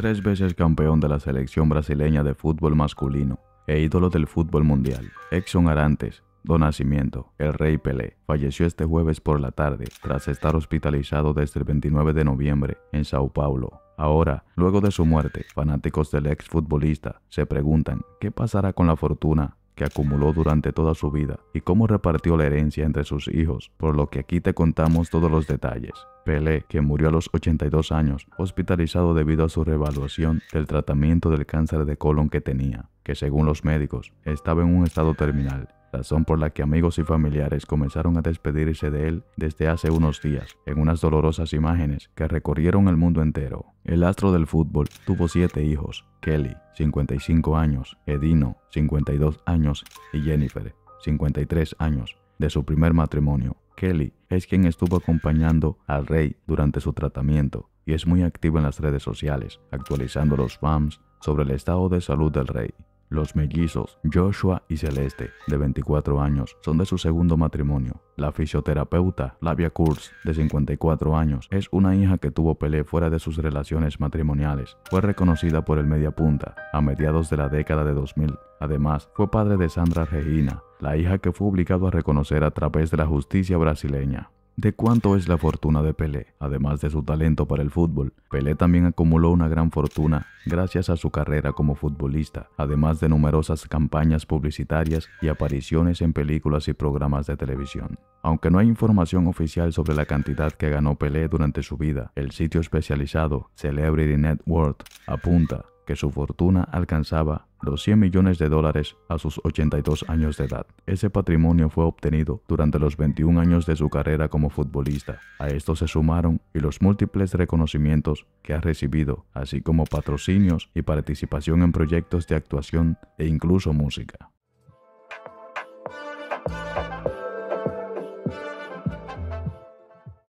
tres veces campeón de la selección brasileña de fútbol masculino e ídolo del fútbol mundial. Exxon Arantes, Don Nacimiento, el rey Pelé, falleció este jueves por la tarde tras estar hospitalizado desde el 29 de noviembre en Sao Paulo. Ahora, luego de su muerte, fanáticos del exfutbolista se preguntan qué pasará con la fortuna que acumuló durante toda su vida y cómo repartió la herencia entre sus hijos, por lo que aquí te contamos todos los detalles. Pelé, que murió a los 82 años, hospitalizado debido a su revaluación del tratamiento del cáncer de colon que tenía, que según los médicos estaba en un estado terminal razón por la que amigos y familiares comenzaron a despedirse de él desde hace unos días, en unas dolorosas imágenes que recorrieron el mundo entero. El astro del fútbol tuvo siete hijos, Kelly, 55 años, Edino, 52 años, y Jennifer, 53 años, de su primer matrimonio. Kelly es quien estuvo acompañando al rey durante su tratamiento y es muy activa en las redes sociales, actualizando los fans sobre el estado de salud del rey. Los mellizos, Joshua y Celeste, de 24 años, son de su segundo matrimonio. La fisioterapeuta, Lavia Kurz, de 54 años, es una hija que tuvo Pelé fuera de sus relaciones matrimoniales. Fue reconocida por el mediapunta a mediados de la década de 2000. Además, fue padre de Sandra Regina, la hija que fue obligado a reconocer a través de la justicia brasileña de cuánto es la fortuna de Pelé, además de su talento para el fútbol. Pelé también acumuló una gran fortuna gracias a su carrera como futbolista, además de numerosas campañas publicitarias y apariciones en películas y programas de televisión. Aunque no hay información oficial sobre la cantidad que ganó Pelé durante su vida, el sitio especializado Celebrity Network apunta que su fortuna alcanzaba los 100 millones de dólares a sus 82 años de edad. Ese patrimonio fue obtenido durante los 21 años de su carrera como futbolista. A esto se sumaron y los múltiples reconocimientos que ha recibido, así como patrocinios y participación en proyectos de actuación e incluso música.